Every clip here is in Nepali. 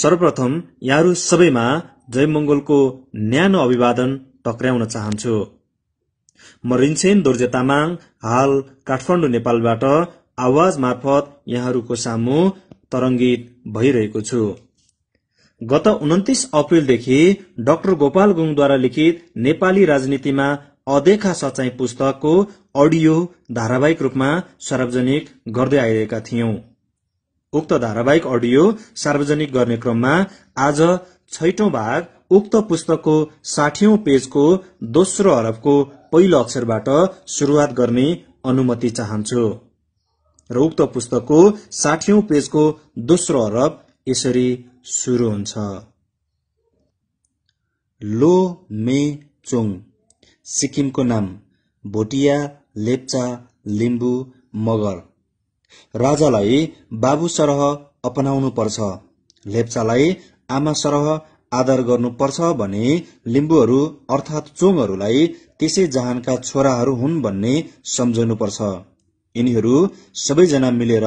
सर्वप्रथम यहाँहरू सबैमा जयमङ्गलको न्यानो अभिवादन टक्र्याउन चाहन्छु म रिन्छेन दोर्जे तामाङ हाल काठमाडौँ नेपालबाट आवाज मार्फत यहाँहरूको सामु तरंगित भइरहेको छु गत उन्तिस अप्रेलदेखि डाक्टर गोपाल गुङद्वारा लिखित नेपाली राजनीतिमा अदेखा सचाई पुस्तकको अडियो धारावाहिक रूपमा सार्वजनिक गर्दै आइरहेका थियौं उक्त धारावाहिक अडियो सार्वजनिक गर्ने क्रममा आज छैटौं भाग उक्त पुस्तकको साठीौं पेजको दोस्रो हरफको पहिलो अक्षरबाट शुरूआत गर्ने अनुमति चाहन्छु र उक्त पुस्तकको साठीौं पेजको दोस्रो हरफ यसरी सुरु हुन्छ लो मे चोङ सिक्किमको नाम भोटिया लेप्चा लिम्बू मगर राजालाई बाबु सरह अपनाउनु पर्छ लेप्चालाई आमा सरह आदर गर्नुपर्छ भने लिम्बूहरू अर्थात् चोङहरूलाई त्यसै जहानका छोराहरू हुन् भन्ने सम्झनुपर्छ यिनीहरू सबैजना मिलेर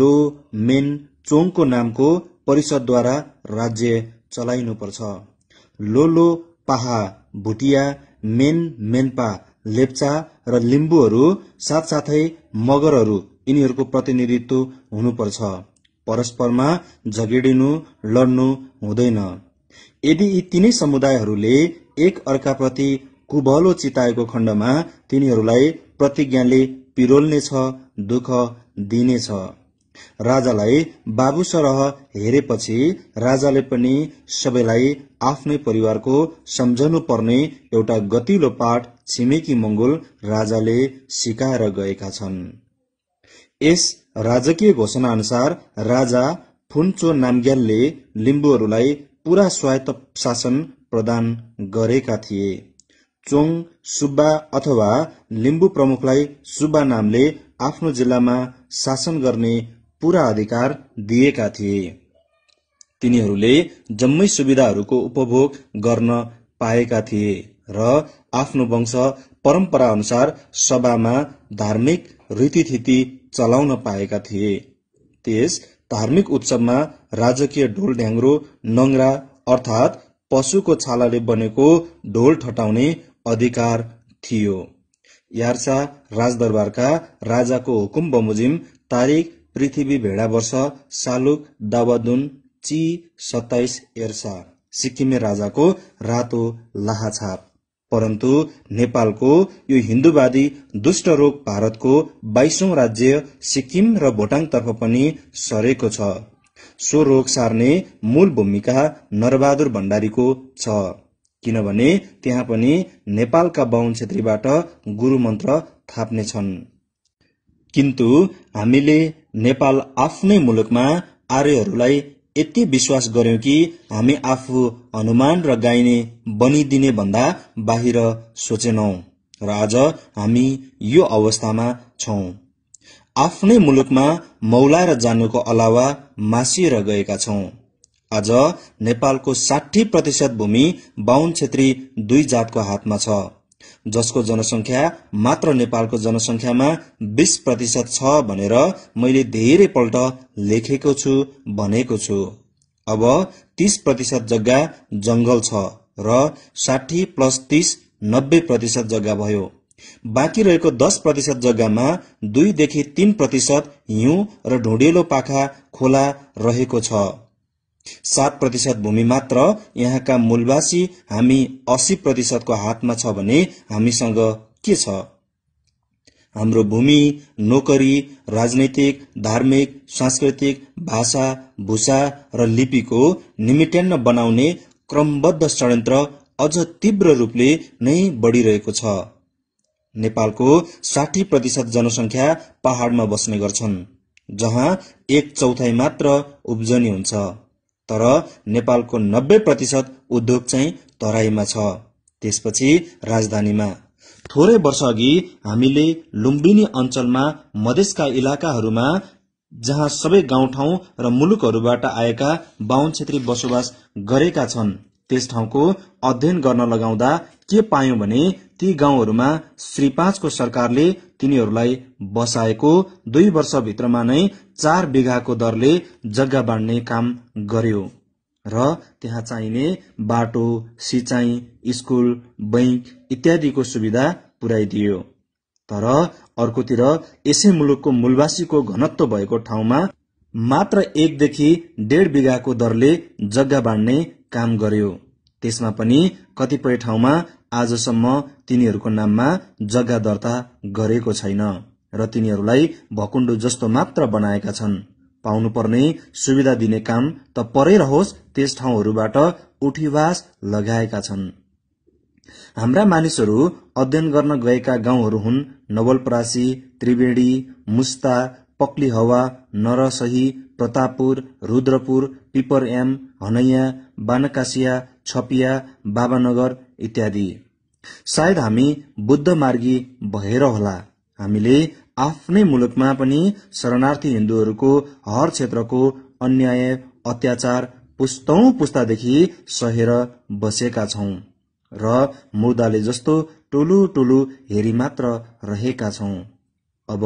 लो मेन चोङको नामको परिषदद्वारा राज्य चलाइनुपर्छ लोलो पाहा भुटिया मेन मेनपा लेप्चा र लिम्बूहरू साथसाथै मगरहरू यिनीहरूको प्रतिनिधित्व हुनुपर्छ परस्परमा झगेडिनु लड्नु हुँदैन यदि यी तीनै समुदायहरूले एक अर्काप्रति कुभलो चिताएको खण्डमा तिनीहरूलाई प्रतिज्ञाले पिरोल्नेछ दुःख दिनेछ राजालाई बाबु सरह हेरेपछि राजाले पनि सबैलाई आफ्नै परिवारको सम्झनु पर्ने एउटा गतिलो पाठ छिमेकी मंगोल राजाले सिकाएर गएका छन् यस राजकीय घोषणा अनुसार राजा फुन्चो नामग्यालले लिम्बूहरूलाई पूरा स्वायत्त शासन प्रदान गरेका थिए चोङ सुब्बा अथवा लिम्बू प्रमुखलाई सुब्बा नामले आफ्नो जिल्लामा शासन गर्ने पूरा अधिकार दिएका थिए तिनीहरूले जम्मै सुविधाहरूको उपभोग गर्न पाएका थिए र आफ्नो वंश परम्परा अनुसार सभामा धार्मिक रीतिथिति चलाउन पाएका थिए त्यस धार्मिक उत्सवमा राजकीय ढोल ढ्याङ्ग्रो नङ्ग्रा अर्थात् पशुको छालाले बनेको ढोल ठटाउने अधिकार थियो यार्सा राजदरबारका राजाको हुकुम बमोजिम तारिक पृथ्वी भेडा वर्ष सालुक दावादुन ची सत्ताइस एर्सा सिक्किमे राजाको रातो लाहाछाप परन्तु नेपालको यो हिन्दूवादी दुष्ट रोग भारतको बाइसौं राज्य सिक्किम र भोटाङतर्फ पनि सरेको छ सो रोग सार्ने मूल भूमिका नरबहादुर भण्डारीको छ किनभने त्यहाँ पनि नेपालका बाहुन छेत्रीबाट गुरू मन्त्र थाप्नेछन् किन्तु हामीले नेपाल आफ्नै मुलुकमा आर्यहरूलाई यति विश्वास गर्यौं कि हामी आफू हनुमान र गाइने बनिदिने भन्दा बाहिर सोचेनौ र आज हामी यो अवस्थामा छौं आफ्नै मुलुकमा मौला र जानुको अलावा मासिएर गएका छौं आज नेपालको साठी प्रतिशत भूमि बाहुन क्षेत्री दुई जातको हातमा छ जसको जनसंख्या मात्र नेपालको जनसंख्यामा बीस प्रतिशत छ भनेर मैले धेरैपल्ट लेखेको छु भनेको छु अब तीस प्रतिशत जग्गा जंगल छ र साठी प्लस तीस नब्बे प्रतिशत जग्गा भयो बाँकी रहेको दस प्रतिशत जग्गामा दुईदेखि तीन प्रतिशत हिउँ र ढुँडेलो पाखा खोला रहेको छ सात प्रतिशत भूमि मात्र यहाँका मूलवासी हामी अस्सी प्रतिशतको हातमा छ भने हामीसँग के छ हाम्रो भूमि नोकरी राजनैतिक धार्मिक सांस्कृतिक भाषा भूषा र लिपिको निमिटेन्न बनाउने क्रमबद्ध षड्यन्त्र अझ तीव्र रूपले नै बढ़िरहेको छ नेपालको साठी प्रतिशत जनसङ्ख्या पहाड़मा बस्ने गर्छन् जहाँ एक चौथाइ मात्र उब्जनी हुन्छ तर नेपालको नब्बे प्रतिशत उद्योग चाहिँ तराईमा छ त्यसपछि राजधानीमा थोरै वर्ष अघि हामीले लुम्बिनी अञ्चलमा मधेसका इलाकाहरूमा जहाँ सबै गाउँठाउँ र मुलुकहरूबाट आएका बाहुन छेत्री बसोबास गरेका छन् त्यस ठाउँको अध्ययन गर्न लगाउँदा के पायौं भने ती गाउँहरूमा श्री पाँचको सरकारले तिनीहरूलाई बसाएको दुई वर्षभित्रमा नै चार बिघाको दरले जग्गा बाँड्ने काम गर्यो र त्यहाँ चाहिने बाटो सिँचाइ स्कुल बैंक इत्यादिको सुविधा पुर्याइदियो तर अर्कोतिर यसै मुलुकको मूलवासीको घनत्व भएको ठाउँमा मात्र एकदेखि डेढ बिघाको दरले जग्गा बाँड्ने काम गर्यो त्यसमा पनि कतिपय ठाउँमा आजसम्म तिनीहरूको नाममा जग्गा दर्ता गरेको छैन र तिनीहरूलाई भकुण्डो जस्तो मात्र बनाएका छन् पाउनुपर्ने सुविधा दिने काम त परै रहोस् त्यस ठाउँहरूबाट उठीवास लगाएका छन् हाम्रा मानिसहरू अध्ययन गर्न गएका गाउँहरू हुन् नवलपरासी त्रिवेणी मुस्ता हवा नरसही प्रतापपुर रुद्रपुर पिपरएम हनैया बानकासिया छपिया बाबानगर इत्यादि सायद हामी बुद्ध मार्गी भएर होला हामीले आफ्नै मुलुकमा पनि शरणार्थी हिन्दूहरूको हर क्षेत्रको अन्याय अत्याचार पुस्तौं पुस्तादेखि सहेर बसेका छौं र मुर्दाले जस्तो टुलु टुलु हेरी मात्र रहेका छौं अब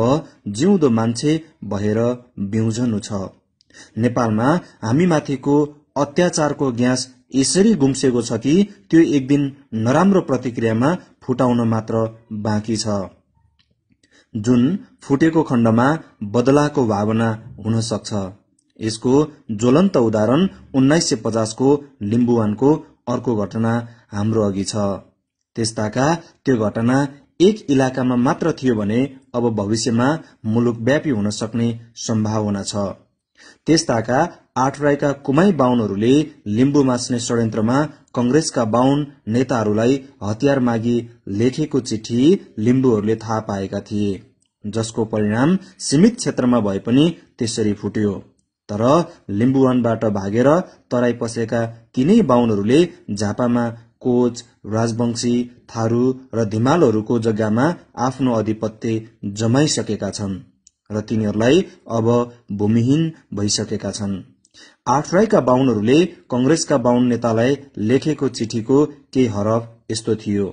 जिउँदो मान्छे भएर बिउजनु छ नेपालमा हामी माथिको अत्याचारको ग्यास यसरी गुम्सेको छ कि त्यो एक दिन नराम्रो प्रतिक्रियामा फुटाउन मात्र बाँकी छ जुन फुटेको खण्डमा बदलाको भावना हुन सक्छ यसको ज्वलन्त उदाहरण उन्नाइस सय पचासको लिम्बुवानको अर्को घटना हाम्रो अघि छ त्यस्ताका त्यो घटना एक इलाकामा मात्र थियो भने अब भविष्यमा मुलुकव्यापी हुन सक्ने सम्भावना छ त्यस्ताका आठ राईका कुमाई बाहुनहरूले लिम्बु मास्ने षड्यन्त्रमा कंग्रेसका बाहुन नेताहरूलाई हतियार मागी लेखेको चिठी लिम्बूहरूले थाहा पाएका थिए जसको परिणाम सीमित क्षेत्रमा भए पनि त्यसरी फुट्यो तर लिम्बुवानबाट भागेर तराई पसेका तिनै बाहुनहरूले झापामा कोच राजवंशी थारू र धिमालहरूको जग्गामा आफ्नो आधिपत्य जमाइसकेका छन् र तिनीहरूलाई अब भूमिहीन भइसकेका छन् आठ राईका बाहुनहरूले कंग्रेसका बाहुन नेतालाई लेखेको चिठीको केही हरफ यस्तो थियो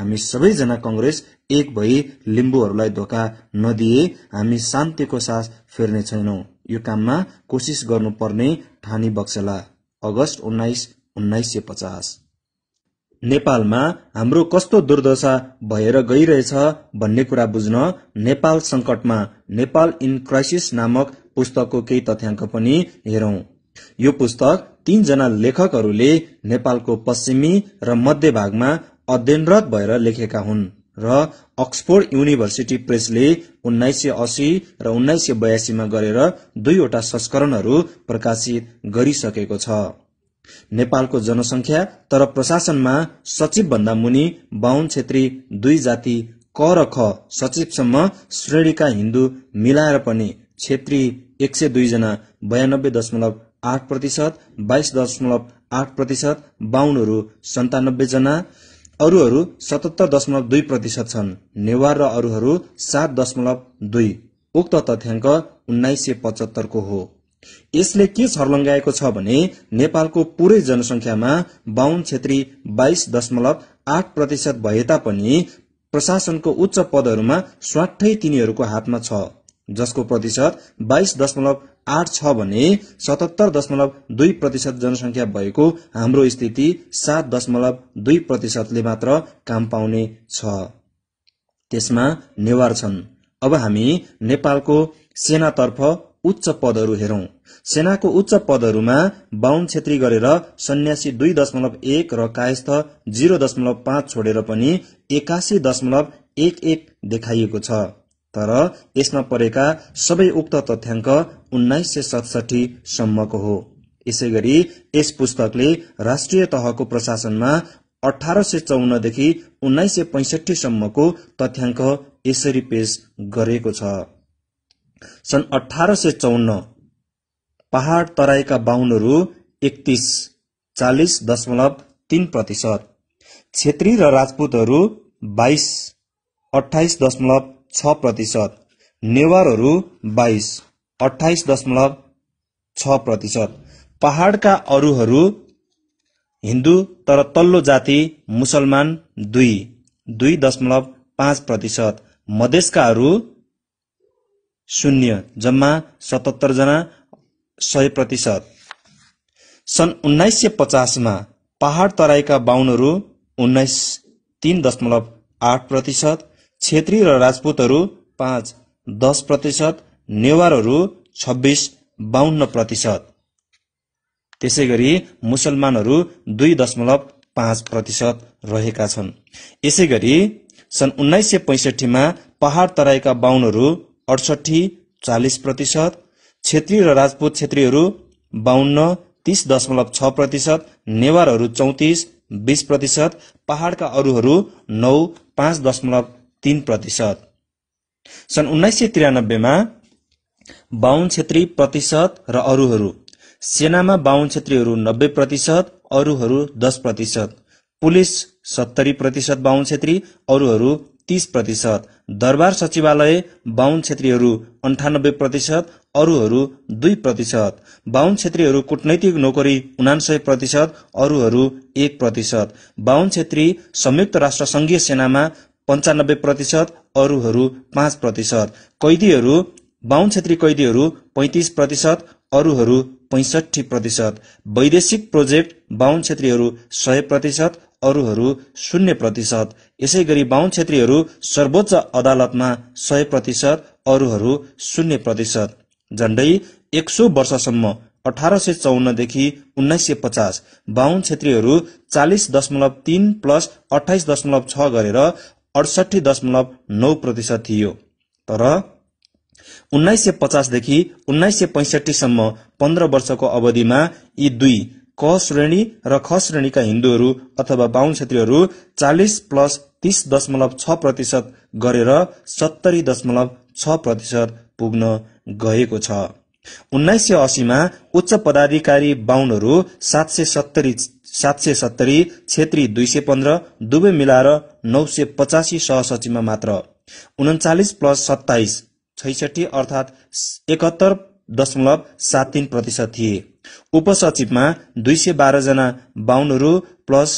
हामी सबैजना कंग्रेस एक भई लिम्बूहरूलाई धोका नदिए हामी शान्तिको सास फेर्ने छैनौं यो काममा कोसिस गर्नुपर्ने ठानी बक्सला अगस्त उन्नाइस उन्नाइस सय पचास नेपालमा हाम्रो कस्तो दुर्दशा भएर गइरहेछ भन्ने कुरा बुझ्न नेपाल संकटमा नेपाल इन क्राइसिस नामक पुस्तकको केही तथ्याङ्क पनि हेरौं यो पुस्तक तीनजना लेखकहरूले नेपालको पश्चिमी र मध्य भागमा अध्ययनरत भएर लेखेका हुन् र अक्सफोर्ड युनिभर्सिटी प्रेसले उन्नाइस सय असी र उन्नाइस सय बयासीमा गरेर दुईवटा संस्करणहरू प्रकाशित गरिसकेको छ नेपालको जनसंख्या तर प्रशासनमा सचिव भन्दा मुनि बाहुन छेत्री दुई जाति क र ख सचिवसम्म श्रेणीका हिन्दू मिलाएर पनि क्षेत्री एक सय दुईजना बयानब्बे दशमलव आठ प्रतिशत बाइस दशमलव आठ प्रतिशत बाहुनहरू सन्तानब्बेजना अरूहरू सतहत्तर दशमलव दुई प्रतिशत छन् नेवार र अरूहरू सात दशमलव दुई उक्त तथ्याङ्क उन्नाइस सय पचहत्तरको हो यसले के छर्लङ्गाएको छ भने नेपालको पूरै जनसङ्ख्यामा बाहुन क्षेत्री बाइस दशमलव आठ प्रतिशत भए तापनि प्रशासनको उच्च पदहरूमा स्वाठै तिनीहरूको हातमा छ जसको प्रतिशत बाइस दशमलव आठ छ भने सतहत्तर दशमलव दुई प्रतिशत जनसंख्या भएको हाम्रो स्थिति सात दशमलव दुई प्रतिशतले मात्र काम पाउने छ त्यसमा नेवार छन् अब हामी नेपालको सेनातर्फ उच्च पदहरू हेरौँ सेनाको उच्च पदहरूमा बाहुन छेत्री गरेर सन्यासी दुई दशमलव एक र कायस्थ जिरो दशमलव पाँच छोडेर पनि एकासी दशमलव एक एक देखाइएको छ तर यसमा परेका सबै उक्त तथ्याङ्क उन्नाइस सय सतसठी सम्मको हो यसै गरी यस पुस्तकले राष्ट्रिय तहको प्रशासनमा अठार सय चौनदेखि उन्नाइस सय पैसठी सम्मको तथ्याङ्क यसरी पेश गरेको छ सन् अठार सय चौन्न पहाड तराईका बाहुनहरू एकतिस चालिस दशमलव तीन प्रतिशत क्षेत्री र राजपूतहरू बाइस अठाइस दशमलव छ प्रतिशत नेवारहरू बाइस अठाइस दशमलव छ प्रतिशत पहाडका अरूहरू हिन्दू तर तल्लो जाति मुसलमान दुई दुई दशमलव पाँच प्रतिशत मधेसकाहरू शून्य जम्मा जना सय प्रतिशत सन् उन्नाइस सय पचासमा पहाड तराईका बाहुनहरू उन्नाइस तिन दशमलव आठ प्रतिशत छेत्री र राजपूतहरू पाँच दस प्रतिशत नेवारहरू छब्बिस बाहन्न प्रतिशत त्यसै गरी मुसलमानहरू दुई दशमलव पाँच प्रतिशत रहेका छन् यसै गरी सन् उन्नाइस सय पैँसठीमा पहाड़ तराईका बाहुनहरू अडसठी चालिस प्रतिशत क्षेत्री र राजपूत क्षेत्रीहरू बाहन्न तीस दशमलव छ प्रतिशत नेवारहरू चौतिस बिस प्रतिशत पहाड़का अरूहरू नौ पाँच दशमलव तीन प्रतिशत सन् उन्नाइस सय त्रियानब्बेमा बाहुन छेत्री प्रतिशत र अरूहरू सेनामा बाहुन छेत्रीहरू नब्बे प्रतिशत अरूहरू दस प्रतिशत पुलिस सत्तरी प्रतिशत बाहुन छेत्री अरूहरू तीस प्रतिशत दरबार सचिवालय बाहुन छेत्रीहरू अन्ठानब्बे प्रतिशत अरूहरू दुई प्रतिशत बाहुन छेत्रीहरू कुटनैतिक नोकरी उनान्सय प्रतिशत अरूहरू एक प्रतिशत बाहुन छेत्री संयुक्त राष्ट्र संघीय सेनामा पन्चानब्बे प्रतिशत अरूहरू पाँच प्रतिशत कैदीहरू बाहुन क्षेत्री कैदीहरू पैँतिस प्रतिशत अरूहरू पैँसठी प्रतिशत वैदेशिक प्रोजेक्ट बाहुन क्षेत्रीहरू सय प्रतिशत अरूहरू शून्य प्रतिशत यसै गरी बाहुन क्षेत्रीहरू सर्वोच्च अदालतमा सय प्रतिशत अरूहरू शून्य प्रतिशत झण्डै एक सौ वर्षसम्म अठार सय चौन्नदेखि उन्नाइस सय पचास बाहुन क्षेत्रीहरू चालिस दशमलव तीन प्लस अठाइस दशमलव छ गरेर अडसठी दशमलव नौ प्रतिशत थियो तर उन्नाइस सय पचासदेखि उन्नाइस सय पैँसठीसम्म पन्ध्र वर्षको अवधिमा यी दुई क श्रेणी र ख श्रेणीका हिन्दूहरू अथवा बाहुन क्षेत्रीहरू चालिस प्लस तीस दशमलव छ प्रतिशत गरेर सत्तरी दशमलव छ प्रतिशत पुग्न गएको छ उन्नाइस सय असीमा उच्च पदाधिकारी बाहुनहरू सात सय सत्तरी सात सय सत्तरी छेत्री दुई सय पन्ध्र दुवै मिलाएर नौ सय पचासी सहसचिवमा मात्र उन्चालिस प्लस सत्ताइस छैसठी अर्थात् एकहत्तर दशमलव सात तिन प्रतिशत थिए उपसचिवमा दुई सय बाह्रजना बाहुनहरू प्लस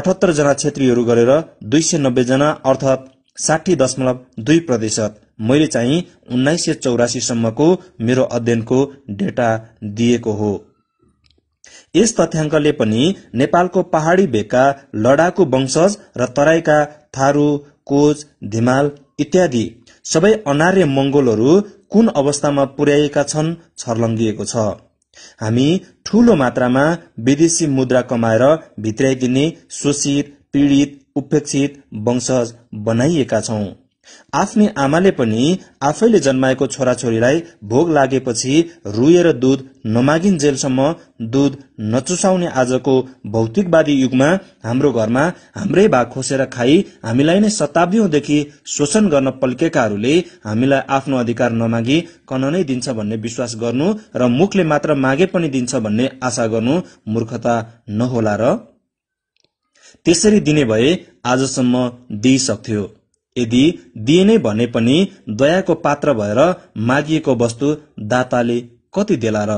अठहत्तरजना छेत्रीहरू गरेर दुई सय नब्बेजना अर्थात् साठी दशमलव दुई प्रतिशत मैले चाहिँ उन्नाइस सय चौरासीसम्मको मेरो अध्ययनको डेटा दिएको हो यस तथ्याङ्कले पनि नेपालको पहाड़ी भेगका लडाकु वंशज र तराईका थारू कोच धिमाल इत्यादि सबै अनार्य मंगोलहरू कुन अवस्थामा पुर्याइएका छन् छर्लङ्गिएको छ हामी ठूलो मात्रामा विदेशी मुद्रा कमाएर भित्राइदिने शोषित पीड़ित उपेक्षित वंशज बनाइएका छौं आफ्नै आमाले पनि आफैले जन्माएको छोराछोरीलाई भोग लागेपछि रुएर दूध नमागिन जेलसम्म दूध नचुसाउने आजको भौतिकवादी युगमा हाम्रो घरमा हाम्रै भाग खोसेर खाई हामीलाई नै शताब्दीदेखि शोषण गर्न पल्केकाहरूले हामीलाई आफ्नो अधिकार नमागी कन नै दिन्छ भन्ने विश्वास गर्नु र मुखले मात्र मागे पनि दिन्छ भन्ने आशा गर्नु मूर्खता नहोला र त्यसरी दिने भए आजसम्म दिइसक्थ्यो यदि दिएनै भने पनि दयाको पात्र भएर मागिएको वस्तु दाताले कति देला र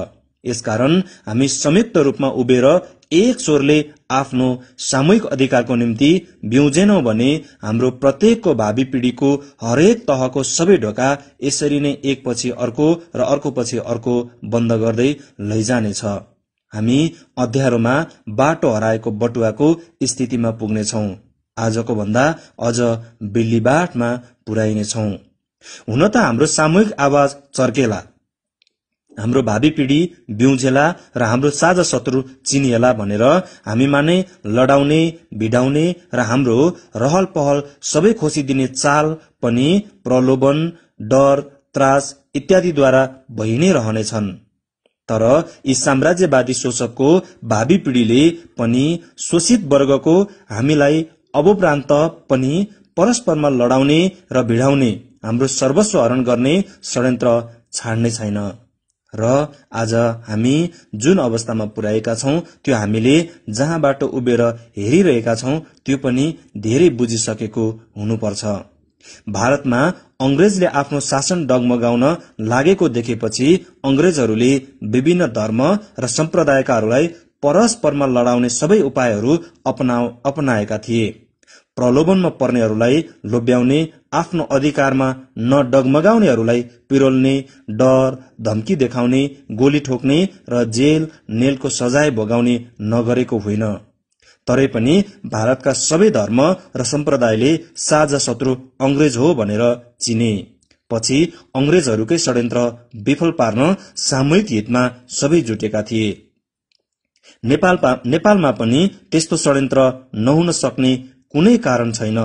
यसकारण हामी संयुक्त रूपमा उभेर एक स्वरले आफ्नो सामूहिक अधिकारको निम्ति बिउजेनौ भने हाम्रो प्रत्येकको भावी पिढीको हरेक तहको सबै ढोका यसरी नै एकपछि अर्को र अर्को पछि अर्को बन्द गर्दै लैजानेछ हामी अध्ययारोमा बाटो हराएको बटुवाको स्थितिमा पुग्नेछौं आजको भन्दा अझ बाटमा पुर्याइनेछौ हुन त हाम्रो सामूहिक आवाज चर्केला हाम्रो भावी पिढी बिउजेला र हाम्रो साझा शत्रु चिनिएला भनेर हामीमा नै लडाउने भिडाउने र हाम्रो रहल पहल सबै खोसिदिने चाल पनि प्रलोभन डर त्रास इत्यादिद्वारा भइ नै रहनेछन् तर यी साम्राज्यवादी शोषकको भावी पिँढीले पनि शोषित वर्गको हामीलाई अबोप्रान्त पनि परस्परमा लडाउने र भिडाउने हाम्रो सर्वस्व हरण गर्ने षड्यन्त्र छाड्ने छैन र आज हामी जुन अवस्थामा पुर्याएका छौँ त्यो हामीले जहाँबाट उभिएर हेरिरहेका छौँ त्यो पनि धेरै बुझिसकेको हुनुपर्छ भारतमा अंग्रेजले आफ्नो शासन डगमगाउन लागेको देखेपछि अंग्रेजहरूले विभिन्न धर्म र सम्प्रदायकाहरूलाई परस्परमा लडाउने सबै उपायहरू अपनाएका थिए प्रलोभनमा पर्नेहरूलाई लोभ्याउने आफ्नो अधिकारमा नडगमगाउनेहरूलाई पिरोल्ने डर धम्की देखाउने गोली ठोक्ने र जेल नेलको सजाय भोगाउने नगरेको होइन तरै पनि भारतका सबै धर्म र सम्प्रदायले साझा शत्रु अंग्रेज हो भनेर चिने पछि अंग्रेजहरूकै षड्यन्त्र विफल पार्न सामूहिक हितमा सबै जुटेका थिए नेपालमा पनि त्यस्तो षड्यन्त्र नहुन सक्ने कुनै कारण छैन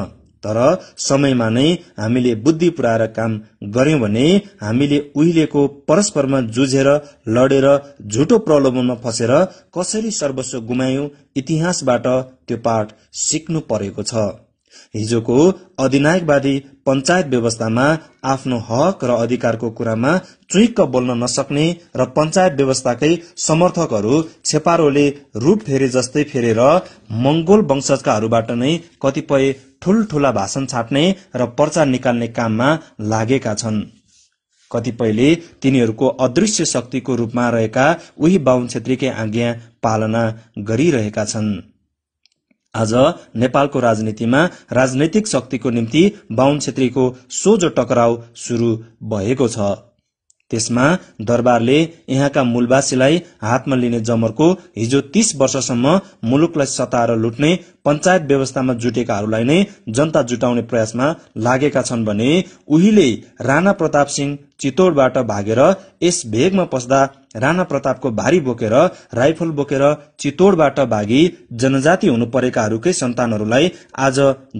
तर समयमा नै हामीले बुद्धि पुऱ्याएर काम गर्यौं भने हामीले उहिलेको परस्परमा जुझेर लडेर झुटो प्रलोभनमा फसेर कसरी सर्वस्व गुमायौं इतिहासबाट त्यो पाठ सिक्नु परेको छ हिजोको अधिनायकवादी पञ्चायत व्यवस्थामा आफ्नो हक र अधिकारको कुरामा चुइक्क बोल्न नसक्ने र पञ्चायत व्यवस्थाकै समर्थकहरू छेपारोले रूप फेरे जस्तै फेरेर मंगोल वंशजकाहरूबाट नै कतिपय ठूल्ठूला भाषण छाट्ने र पर्चा निकाल्ने काममा लागेका छन् कतिपयले तिनीहरूको अदृश्य शक्तिको रूपमा रहेका उही बाहुन छेत्रीकै आज्ञा पालना गरिरहेका छन् आज नेपालको राजनीतिमा राजनैतिक शक्तिको निम्ति बाहुन छेत्रीको सोझो टकराउ शुरू भएको छ त्यसमा दरबारले यहाँका मूलवासीलाई हातमा लिने जमरको हिजो तीस वर्षसम्म मुलुकलाई सताएर लुट्ने पञ्चायत व्यवस्थामा जुटेकाहरूलाई नै जनता जुटाउने प्रयासमा लागेका छन् भने उहिले राणा प्रताप सिंह चितौडबाट भागेर यस भेगमा पस्दा राणा प्रतापको भारी बोकेर राइफल बोकेर रा, चितोडबाट भागी जनजाति हुनु परेकाहरूकै सन्तानहरूलाई आज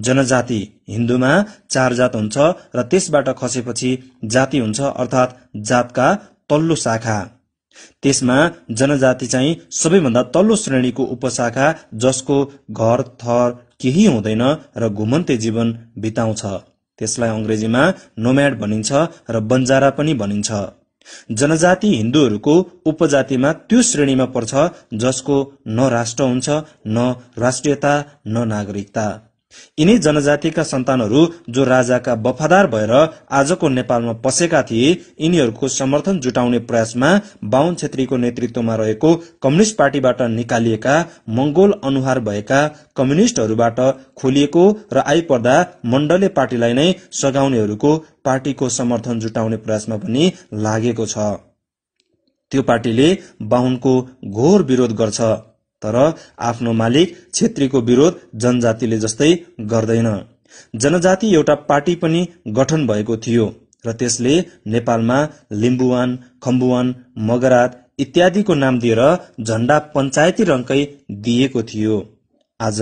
जनजाति हिन्दूमा चार जात हुन्छ र त्यसबाट खसेपछि जाति हुन्छ अर्थात् जातका तल्लो शाखा त्यसमा जनजाति चाहिँ सबैभन्दा तल्लो श्रेणीको उपशाखा जसको घर थर केही हुँदैन र घुमन्ते जीवन बिताउँछ त्यसलाई अङ्ग्रेजीमा नोम्याड भनिन्छ र बन्जारा पनि भनिन्छ जनजाति हिन्दूहरूको उपजातिमा त्यो श्रेणीमा पर्छ जसको न राष्ट्र हुन्छ न राष्ट्रियता न नागरिकता यिनै जनजातिका सन्तानहरू जो राजाका वफादार भएर आजको नेपालमा पसेका थिए यिनीहरूको समर्थन जुटाउने प्रयासमा बाहुन छेत्रीको नेतृत्वमा रहेको कम्युनिष्ट पार्टीबाट निकालिएका मंगोल अनुहार भएका कम्युनिष्टहरूबाट खोलिएको र आइपर्दा मण्डले पार्टीलाई नै सघाउनेहरूको पार्टीको समर्थन जुटाउने प्रयासमा पनि लागेको छ त्यो पार्टीले बाहुनको घोर विरोध गर्छ तर आफ्नो मालिक छेत्रीको विरोध जनजातिले जस्तै गर्दैन जनजाति एउटा पार्टी पनि गठन भएको थियो र त्यसले नेपालमा लिम्बुवान खम्बुवान मगरात इत्यादिको नाम दिएर झण्डा पञ्चायती रङकै दिएको थियो आज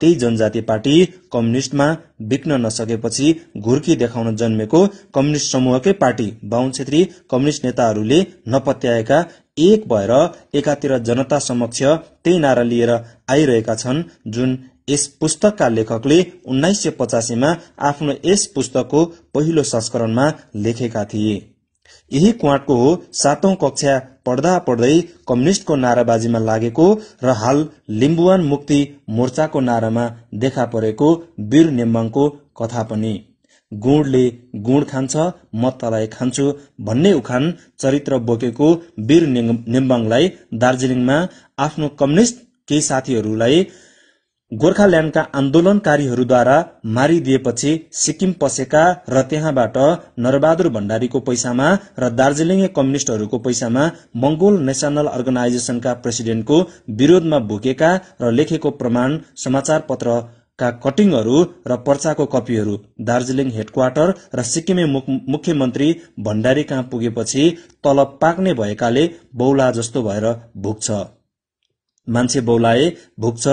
त्यही जनजाति पार्टी कम्युनिस्टमा बिक्न नसकेपछि घुर्की देखाउन जन्मेको कम्युनिस्ट समूहकै पार्टी बाहुन छेत्री कम्युनिस्ट नेताहरूले नपत्याएका एक भएर एकातिर जनता समक्ष त्यही नारा लिएर आइरहेका छन् जुन यस पुस्तकका लेखकले उन्नाइस सय पचासीमा आफ्नो यस पुस्तकको पहिलो संस्करणमा लेखेका थिए यही क्वाँटको हो सातौं कक्षा पढ्दा पढ्दै कम्युनिष्टको नाराबाजीमा लागेको र हाल लिम्बुवान मुक्ति मोर्चाको नारामा देखा परेको वीर नेम्बाङको कथा पनि गुणले गुण खान्छ म तलाई खान्छु भन्ने उखान चरित्र बोकेको वीर निम्बाङलाई दार्जीलिङमा आफ्नो कम्युनिष्ट केही साथीहरूलाई गोर्खाल्याण्डका आन्दोलनकारीहरूद्वारा मारिदिएपछि सिक्किम पसेका र त्यहाँबाट नरबहादुर भण्डारीको पैसामा र दार्जीलिङे कम्युनिष्टहरूको पैसामा मंगोल नेशनल अर्गनाइजेशनका प्रेसिडेन्टको विरोधमा भोकेका र लेखेको प्रमाण समाचार पत्र का कटिङहरू र पर्चाको कपीहरू दार्जीलिङ क्वार्टर र सिक्किमे मुख्यमन्त्री भण्डारी कहाँ पुगेपछि तलब पाक्ने भएकाले बौला जस्तो भएर भुक्छ मान्छे बौलाए भुक्छ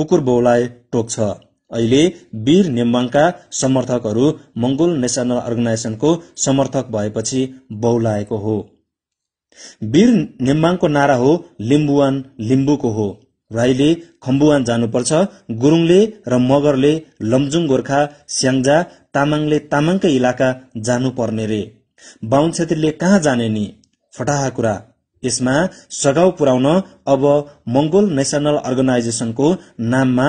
कुकुर बौलाए टोक्छ अहिले वीर नेम्बाङका समर्थकहरू मंगोल नेसनल अर्गनाइजेसनको समर्थक भएपछि बौलाएको हो वीर नेम्बाङको नारा हो लिम्बुवान लिम्बुको हो राईले खम्बुवान जानुपर्छ गुरूङले र मगरले लम्जुङ गोर्खा स्याङजा तामाङले तामाङकै इलाका जानुपर्ने रे बाहुन छेत्रीले कहाँ जाने नि फटाहा कुरा यसमा सघाउ पुर्याउन अब मंगोल नेशनल अर्गनाइजेसनको नाममा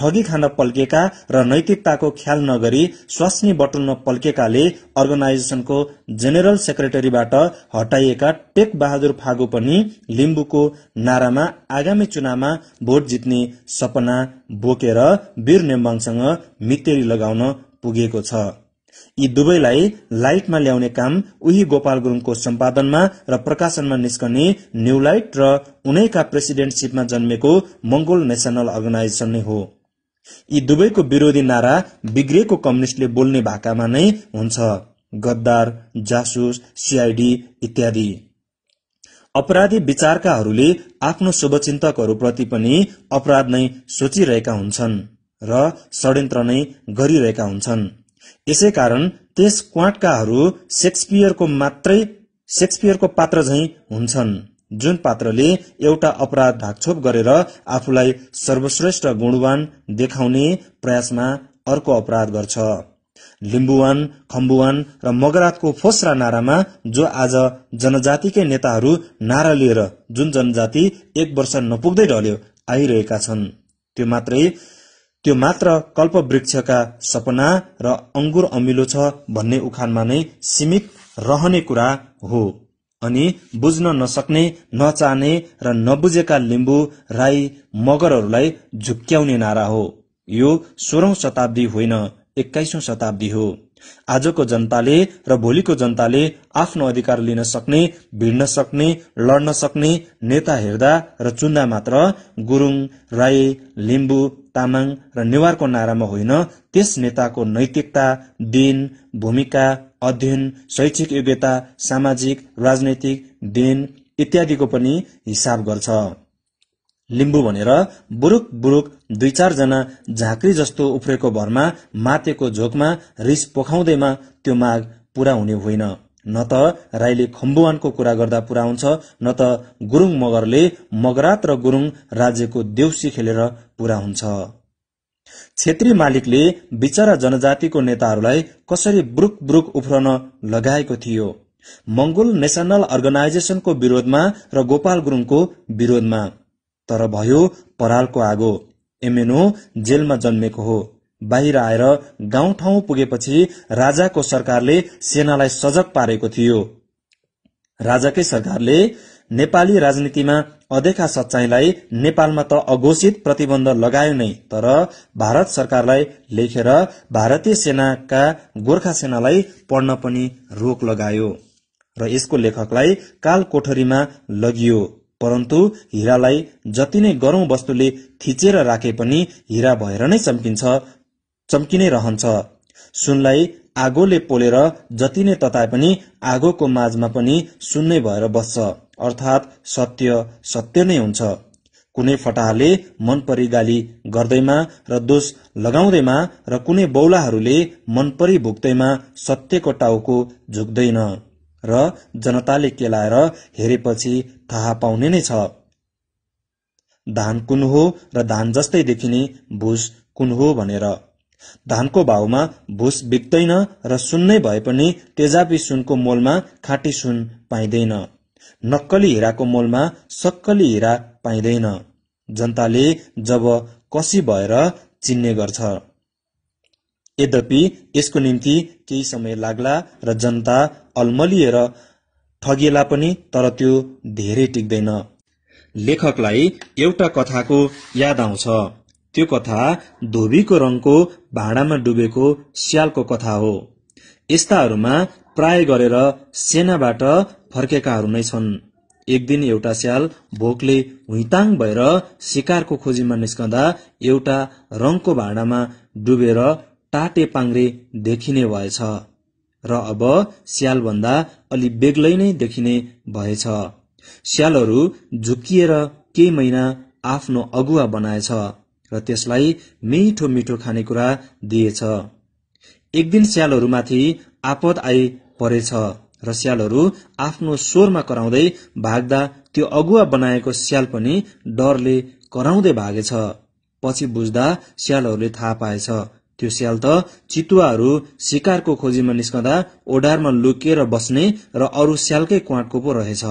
ठगी खान पल्किएका र नैतिकताको ख्याल नगरी स्वास्नी बटुल्न पल्केकाले अर्गनाइजेसनको जेनेरल सेक्रेटरीबाट हटाइएका टेक बहादुर फागु पनि लिम्बुको नारामा आगामी चुनावमा भोट जित्ने सपना बोकेर वीर नेम्बाङसँग मितेरी लगाउन पुगेको छ यी दुवैलाई लाइटमा ल्याउने काम उही गोपाल गुरूङको सम्पादनमा र प्रकाशनमा निस्कने न्यू लाइट र उनैका प्रेसिडेन्टसिपमा जन्मेको मंगोल नेसनल अर्गनाइजेसन नै हो यी दुवैको विरोधी नारा बिग्रेको कम्युनिस्टले बोल्ने भाकामा नै हुन्छ गद्दार जासुस सीआईडी इत्यादि अपराधी विचारकाहरूले आफ्नो शुभचिन्तकहरूप्रति पनि अपराध नै सोचिरहेका हुन्छन् र षड्यन्त्र नै गरिरहेका हुन्छन् यसै कारण त्यस क्वाटकाहरू सेक्सपियरको मात्रै सेक्सपियरको पात्र झैं हुन्छन् जुन पात्रले एउटा अपराध भागछोप गरेर आफूलाई सर्वश्रेष्ठ गुणवान देखाउने प्रयासमा अर्को अपराध गर्छ लिम्बुवान खम्बुवान र मगरातको फोस्रा नारामा जो आज जनजातिकै नेताहरू नारा लिएर जुन जनजाति एक वर्ष नपुग्दै ढल्यो आइरहेका छन् त्यो मात्रै त्यो मात्र कल्पवृक्षका सपना र अङ्गुर अमिलो छ भन्ने उखानमा नै सीमित रहने कुरा हो अनि बुझ्न नसक्ने नचाहने र नबुझेका लिम्बु राई मगरहरूलाई झुक्क्याउने नारा हो यो सोह्रौं शताब्दी होइन एक्काइसौं शताब्दी हो आजको जनताले र भोलिको जनताले आफ्नो अधिकार लिन सक्ने भिड्न सक्ने लड्न सक्ने नेता हेर्दा र चुन्दा मात्र गुरुङ राई लिम्बु तामाङ र नेवारको नारामा होइन त्यस नेताको नैतिकता दिन, भूमिका अध्ययन शैक्षिक योग्यता सामाजिक राजनैतिक देन इत्यादिको पनि हिसाब गर्छ लिम्बू भनेर बुरुक बुरुक दुई चारजना झाँक्री जस्तो उफ्रेको भरमा मातेको झोकमा रिस पोखाउँदैमा त्यो माग पूरा हुने होइन न त राईले खम्बुवानको कुरा गर्दा पुरा हुन्छ न त गुरुङ मगरले मगरात र गुरुङ राज्यको देउसी खेलेर पुरा हुन्छ छेत्री मालिकले बिचरा जनजातिको नेताहरूलाई कसरी ब्रुक ब्रुक उफ्रन लगाएको थियो मंगोल नेसनल अर्गनाइजेसनको विरोधमा र गोपाल गुरूङको विरोधमा तर भयो परालको आगो एमएनओ जेलमा जन्मेको हो बाहिर आएर गाउँठाउँ पुगेपछि राजाको सरकारले सेनालाई सजग पारेको थियो राजाकै सरकारले नेपाली राजनीतिमा अदेखा सच्चाईलाई नेपालमा त अघोषित प्रतिबन्ध लगायो नै तर भारत सरकारलाई लेखेर भारतीय सेनाका गोर्खा सेनालाई पढ्न पनि रोक लगायो र यसको लेखकलाई काल कोठरीमा लगियो परन्तु हिरालाई जति नै गरौं वस्तुले थिचेर राखे पनि हिरा भएर नै चम्किन्छ चम्किने रहन्छ सुनलाई आगोले पोलेर जति नै तताए पनि आगोको माझमा पनि सुन्नै भएर बस्छ अर्थात् सत्य सत्य नै हुन्छ कुनै फटाहाले मनपरी गाली गर्दैमा र दोष लगाउँदैमा र कुनै बौलाहरूले मनपरी भुक्दैमा सत्यको टाउको झुक्दैन र जनताले केलाएर हेरेपछि थाहा पाउने नै छ धान कुन हो र धान जस्तै देखिने भुस कुन हो भनेर धानको भाउमा भुस बिक्दैन र सुन नै भए पनि तेजापी सुनको मोलमा खाँटी सुन पाइँदैन नक्कली हिराको मोलमा सक्कली हिरा पाइँदैन जनताले जब कसी भएर चिन्ने गर्छ यद्यपि यसको निम्ति केही समय लाग्ला र जनता अल्मलिएर ठगिएला पनि तर त्यो धेरै टिक्दैन लेखकलाई एउटा कथाको याद आउँछ त्यो कथा धोबीको रङको भाँडामा डुबेको स्यालको कथा हो यस्ताहरूमा प्राय गरेर सेनाबाट फर्केकाहरू नै छन् एक दिन एउटा स्याल भोकले हुइताङ भएर शिकारको खोजीमा निस्कँदा एउटा रङको भाँडामा डुबेर टाटे पाङ्रे देखिने भएछ र अब स्यालभन्दा अलि बेग्लै नै देखिने भएछ स्यालहरू झुक्किएर केही महिना आफ्नो अगुवा बनाएछ र त्यसलाई मिठो मिठो खानेकुरा दिएछ एक दिन स्यालहरूमाथि आपद आइ परेछ र स्यालहरू आफ्नो स्वरमा कराउँदै भाग्दा त्यो अगुवा बनाएको स्याल पनि डरले कराउँदै भागेछ पछि बुझ्दा स्यालहरूले थाहा पाएछ त्यो स्याल त चितुवाहरू शिकारको खोजीमा निस्कँदा ओडारमा लुकेर बस्ने र अरू स्यालकै क्वाँटको पो रहेछ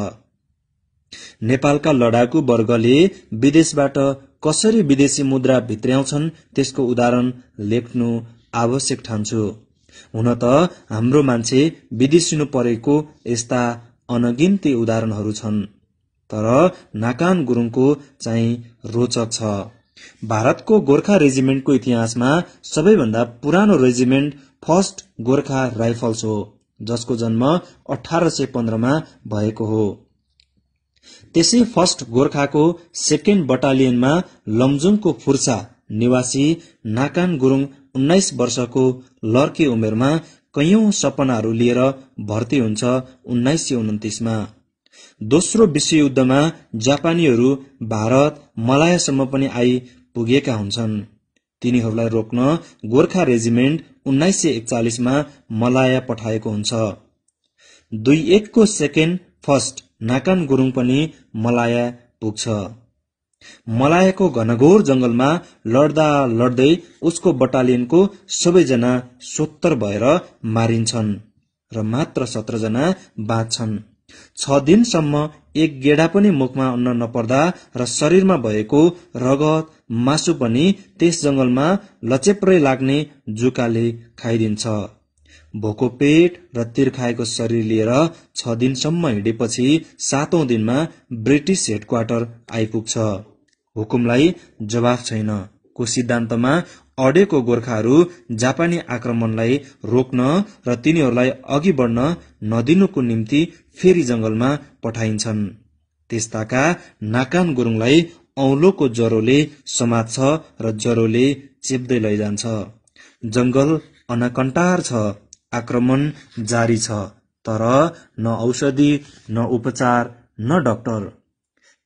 नेपालका लडाकु वर्गले विदेशबाट कसरी विदेशी मुद्रा भित्र्याउँछन् त्यसको उदाहरण लेख्नु आवश्यक ठान्छु हुन त हाम्रो मान्छे विदेशिनु परेको यस्ता अनगिन्ती उदाहरणहरू छन् तर नाकान गुरुङको चाहिँ रोचक छ भारतको गोर्खा रेजिमेन्टको इतिहासमा सबैभन्दा पुरानो रेजिमेन्ट फर्स्ट गोर्खा राइफल्स हो जसको जन्म अठार सय पन्ध्रमा भएको हो त्यसै फर्स्ट गोर्खाको सेकेन्ड बटालियनमा लमजुङको फुर्सा निवासी नाकान गुरूङ उन्नाइस वर्षको लर्के उमेरमा कैयौं सपनाहरू लिएर भर्ती हुन्छ उन्नाइस सय उन्तिसमा दोस्रो विश्वयुद्धमा जापानीहरू भारत मलायासम्म पनि आइपुगेका हुन्छन् तिनीहरूलाई रोक्न गोर्खा रेजिमेन्ट उन्नाइस सय एकचालिसमा मलाया पठाएको हुन्छ दुई एकको सेकेन्ड फर्स्ट नाकान गुरुङ पनि मलाया पुग्छ मलायाको घनघोर जंगलमा लड्दा लड्दै उसको बटालियनको सबैजना सोत्तर भएर मारिन्छन् र मात्र सत्रजना बाँच्छन् छ दिनसम्म एक गेडा पनि मुखमा अन्न नपर्दा र शरीरमा भएको रगत मासु पनि त्यस जंगलमा लचेप्रै लाग्ने जुकाले खाइदिन्छ भोको पेट र तिर्खाएको शरीर लिएर छ दिनसम्म हिँडेपछि सातौं दिनमा ब्रिटिस हेडक्वार्टर आइपुग्छ हुकुमलाई जवाफ छैन को सिद्धान्तमा अडेको गोर्खाहरू जापानी आक्रमणलाई रोक्न र तिनीहरूलाई अघि बढ्न नदिनुको निम्ति फेरि जंगलमा पठाइन्छन् त्यस्ताका नाकान गुरूङलाई औलोको ज्वरोले समात्छ र ज्वरोले चेप्दै लैजान्छ जंगल अनाकन्टार छ आक्रमण जारी छ तर न औषधि न उपचार न डाक्टर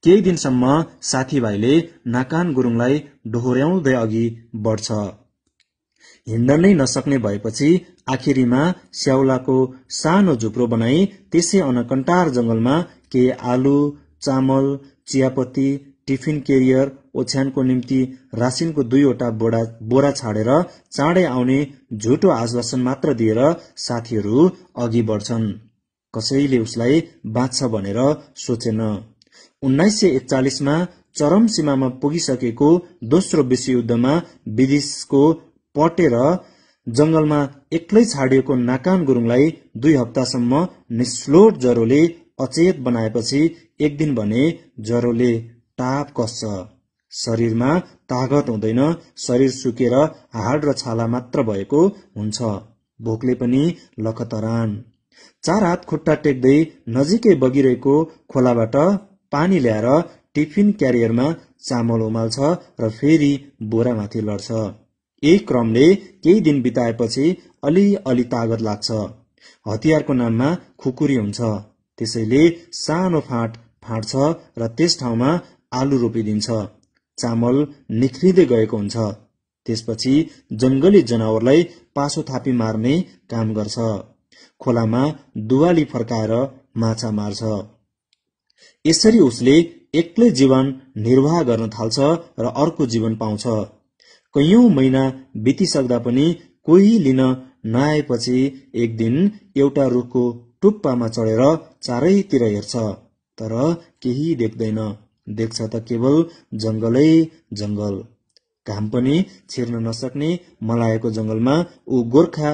केही दिनसम्म साथीभाइले नाकान गुरुङलाई डोहोर्याउँदै अघि बढ्छ हिँड्न नै नसक्ने भएपछि आखिरीमा स्याउलाको सानो झुप्रो बनाई त्यसै अनकन्टार जंगलमा के आलु चामल चियापत्ती टिफिन केरियर ओछ्यानको निम्ति रासिनको दुईवटा बोडा बोरा छाडेर चाँडै आउने झुटो आश्वासन मात्र दिएर साथीहरू अघि बढ्छन् कसैले उसलाई बाँच्छ भनेर सोचेन उन्नाइस सय एकचालिसमा चरम सीमामा पुगिसकेको दोस्रो विश्वयुद्धमा विदेशको पटेर जंगलमा एक्लै छाडिएको नाकान गुरुङलाई दुई हप्तासम्म निस्लोट ज्वरोले अचेत बनाएपछि एक दिन भने ज्वरोले ताप कस्छ शरीरमा तागत हुँदैन शरीर सुकेर हाड र छाला मात्र भएको हुन्छ भोकले पनि लखतरान चार हात खुट्टा टेक्दै नजिकै बगिरहेको खोलाबाट पानी ल्याएर टिफिन क्यारियरमा चामल उमाल्छ र फेरि बोरामाथि लड्छ यही क्रमले केही दिन बिताएपछि अलि अलि तागत लाग्छ हतियारको नाममा खुकुरी हुन्छ त्यसैले सानो फाँट फाँट्छ र त्यस ठाउँमा आलु रोपिदिन्छ चामल निख्रिँदै गएको हुन्छ त्यसपछि जङ्गली जनावरलाई पासो थापी मार्ने काम गर्छ खोलामा दुवाली फर्काएर माछा मार्छ यसरी उसले एक्लै जीवन निर्वाह गर्न थाल्छ र अर्को जीवन पाउँछ कैयौं महिना बितिसक्दा पनि कोही लिन नआएपछि एक दिन एउटा रुखको टुप्पामा चढेर चारैतिर हेर्छ तर केही देख्दैन देख्छ त केवल जङ्गलै जङ्गल घाम पनि छिर्न नसक्ने मलाएको जङ्गलमा ऊ गोर्खा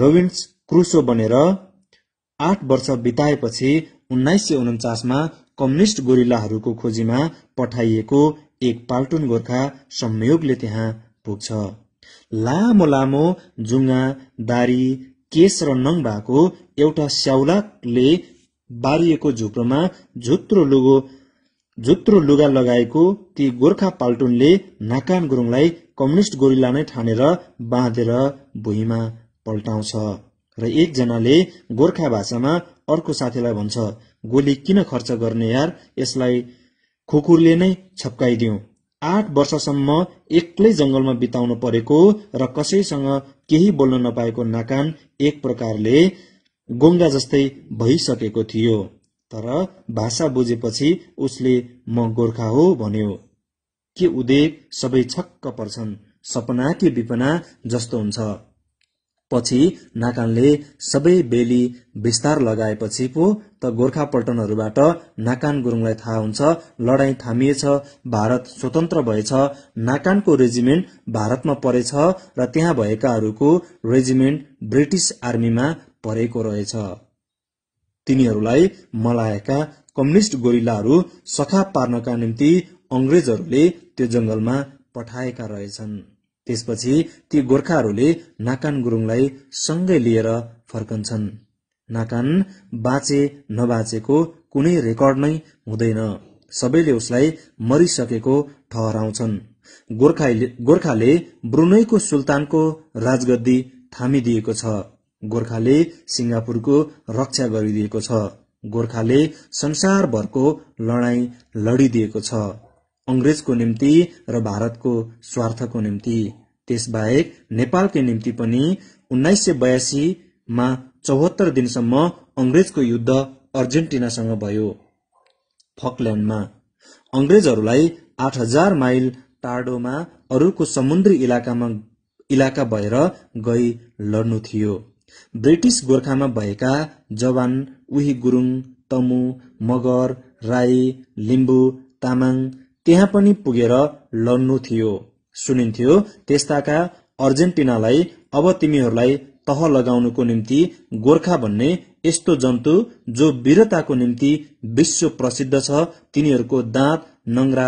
रविन्स क्रुसो बनेर आठ वर्ष बिताएपछि उन्नाइस सय उन्चासमा कम्युनिस्ट गोरिलाहरूको खोजीमा पठाइएको एक पाल्टुन गोर्खा संयोगले त्यहाँ पुग्छ लामो लामो जुङ्गा दारी केश र नङ भएको एउटा स्याउलाले बारिएको झुप्रोमा झुत्रो लुगो जुत्रो लुगा लगाएको ती गोर्खा पाल्टुनले नाकान गुरुङलाई कम्युनिस्ट गोरिल्ला नै ठानेर बाँधेर भुइँमा पल्टाउँछ र एकजनाले गोर्खा भाषामा अर्को साथीलाई भन्छ गोली किन खर्च गर्ने यार यसलाई खुकुरले नै छप्काइदिउ आठ वर्षसम्म एक्लै जंगलमा बिताउनु परेको र कसैसँग केही बोल्न नपाएको नाकान एक प्रकारले गोङ्गा जस्तै भइसकेको थियो तर भाषा बुझेपछि उसले म गोर्खा हो भन्यो के उदय सबै छक्क पर्छन् सपना के विपना जस्तो हुन्छ पछि नाकानले सबै बेली विस्तार लगाएपछि पो त गोर्खा पल्टनहरूबाट नाकान गुरुङलाई थाहा हुन्छ लडाईँ थामिएछ भारत स्वतन्त्र भएछ नाकानको रेजिमेन्ट भारतमा परेछ र त्यहाँ भएकाहरूको रेजिमेन्ट ब्रिटिस आर्मीमा परेको रहेछ तिनीहरूलाई मलाएका कम्युनिष्ट गोरिलाहरू सखा पार्नका निम्ति अंग्रेजहरूले त्यो जंगलमा पठाएका रहेछन् त्यसपछि ती गोर्खाहरूले नाकान गुरुङलाई सँगै लिएर फर्कन्छन् नाकान बाँचे नबाँचेको कुनै रेकर्ड नै हुँदैन सबैले उसलाई मरिसकेको ठहराउँछन् गोर्खाले ब्रुनैको सुल्तानको राजगद्दी थामिदिएको छ गोर्खाले सिंगापुरको रक्षा गरिदिएको छ गोर्खाले संसारभरको लडाई लडिदिएको छ अङ्ग्रेजको निम्ति र भारतको स्वार्थको निम्ति त्यसबाहेक नेपालकै निम्ति पनि उन्नाइस सय बयासीमा चौहत्तर दिनसम्म अङ्ग्रेजको युद्ध अर्जेन्टिनासँग भयो फकल्यान्डमा अङ्ग्रेजहरूलाई आठ हजार माइल टाडोमा अरूको समुद्री इलाकामा इलाका भएर गई लड्नु थियो ब्रिटिस गोर्खामा भएका जवान उही गुरुङ तमु मगर राई लिम्बु तामाङ त्यहाँ पनि पुगेर लड्नु थियो सुनिन्थ्यो त्यस्ताका अर्जेन्टिनालाई अब तिमीहरूलाई तह लगाउनुको निम्ति गोर्खा भन्ने यस्तो जन्तु जो वीरताको निम्ति विश्व प्रसिद्ध छ तिनीहरूको दाँत नङ्ग्रा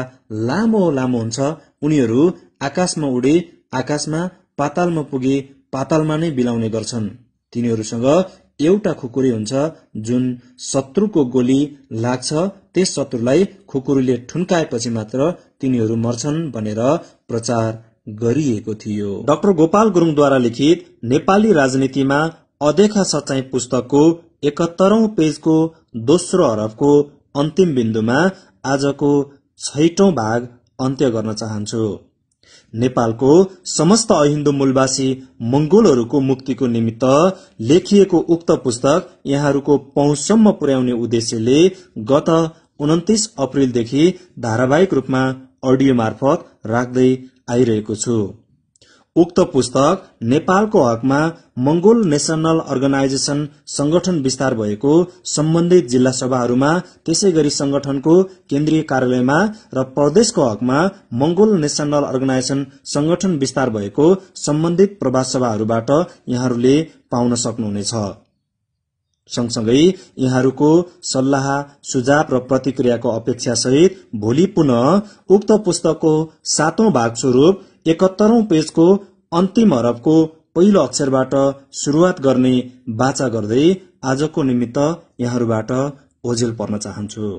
लामो लामो हुन्छ उनीहरू आकाशमा उडे आकाशमा पातालमा पुगे पातालमा नै बिलाउने गर्छन् तिनीहरूसँग एउटा खुकुरी हुन्छ जुन शत्रुको गोली लाग्छ त्यस शत्रुलाई खुकुरीले ठुन्काएपछि मात्र तिनीहरू मर्छन् भनेर प्रचार गरिएको थियो डाक्टर गोपाल गुरुङद्वारा लिखित नेपाली राजनीतिमा अदेखा सच्चाइ पुस्तकको एकहत्तरौं पेजको दोस्रो हरफको अन्तिम बिन्दुमा आजको छैटौं भाग अन्त्य गर्न चाहन्छु नेपालको समस्त अहिन्दु मूलवासी मंगोलहरूको मुक्तिको निमित्त लेखिएको उक्त पुस्तक यहाँहरूको पहुँचसम्म पुर्याउने उद्देश्यले गत उन्तिस अप्रेलदेखि धारावाहिक रूपमा अडियो मार्फत राख्दै आइरहेको छु उक्त पुस्तक नेपालको हकमा मंगोल नेशनल अर्गनाइजेशन संगठन विस्तार भएको सम्बन्धित जिल्ला सभाहरूमा त्यसै गरी संगठनको केन्द्रीय कार्यालयमा र प्रदेशको हकमा मंगोल नेशनल अर्गनाइजेशन संगठन विस्तार भएको सम्बन्धित प्रवास सभाहरूबाट यहाँहरूले पाउन सक्नुहुनेछ सँगसँगै यहाँहरूको सल्लाह सुझाव र प्रतिक्रियाको अपेक्षा सहित भोलि पुनः उक्त पुस्तकको सातौं भाग स्वरूप एकहत्तरौं पेजको अन्तिम हरफको पहिलो अक्षरबाट सुरुवात गर्ने बाचा गर्दै आजको निमित्त यहाँहरूबाट ओझेल पर्न चाहन्छु